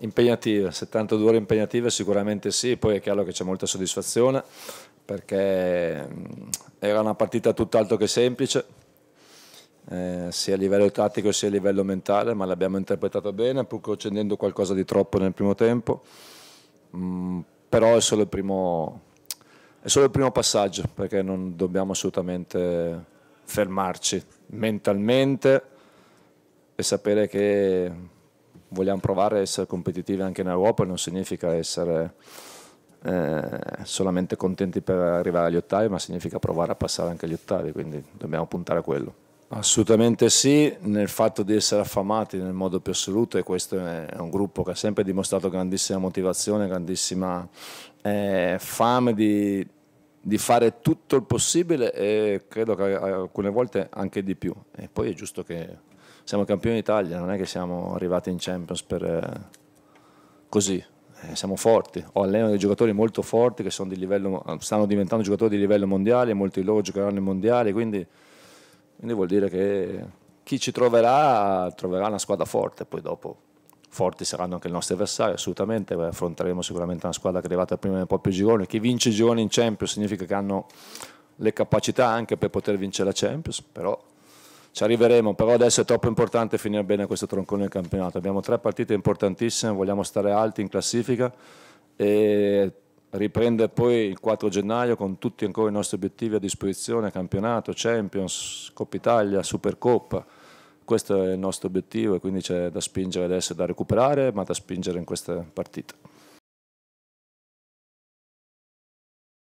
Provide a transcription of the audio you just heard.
Impegnative, 72 ore impegnative sicuramente sì, poi è chiaro che c'è molta soddisfazione perché mm, era una partita tutt'altro che semplice, eh, sia a livello tattico sia a livello mentale, ma l'abbiamo interpretata bene, pur concedendo qualcosa di troppo nel primo tempo, mm, però è solo, primo, è solo il primo passaggio perché non dobbiamo assolutamente fermarci mentalmente e sapere che vogliamo provare a essere competitivi anche in Europa non significa essere eh, solamente contenti per arrivare agli ottavi, ma significa provare a passare anche agli ottavi, quindi dobbiamo puntare a quello. Assolutamente sì, nel fatto di essere affamati nel modo più assoluto e questo è un gruppo che ha sempre dimostrato grandissima motivazione, grandissima eh, fame di di fare tutto il possibile e credo che eh, alcune volte anche di più. E poi è giusto che siamo campioni d'Italia, non è che siamo arrivati in Champions per eh, così. Eh, siamo forti, ho alleno dei giocatori molto forti che livello, stanno diventando giocatori di livello mondiale, molti di loro giocheranno in mondiale, quindi, quindi vuol dire che chi ci troverà troverà una squadra forte, poi dopo forti saranno anche i nostri avversari, assolutamente, affronteremo sicuramente una squadra che è arrivata prima nel proprio girone, chi vince i gironi in Champions significa che hanno le capacità anche per poter vincere la Champions, però ci arriveremo, però adesso è troppo importante finire bene questo troncone del campionato, abbiamo tre partite importantissime, vogliamo stare alti in classifica e riprendere poi il 4 gennaio con tutti ancora i nostri obiettivi a disposizione, campionato, Champions, Coppa Italia, Supercoppa questo è il nostro obiettivo e quindi c'è da spingere adesso, da recuperare, ma da spingere in queste partite.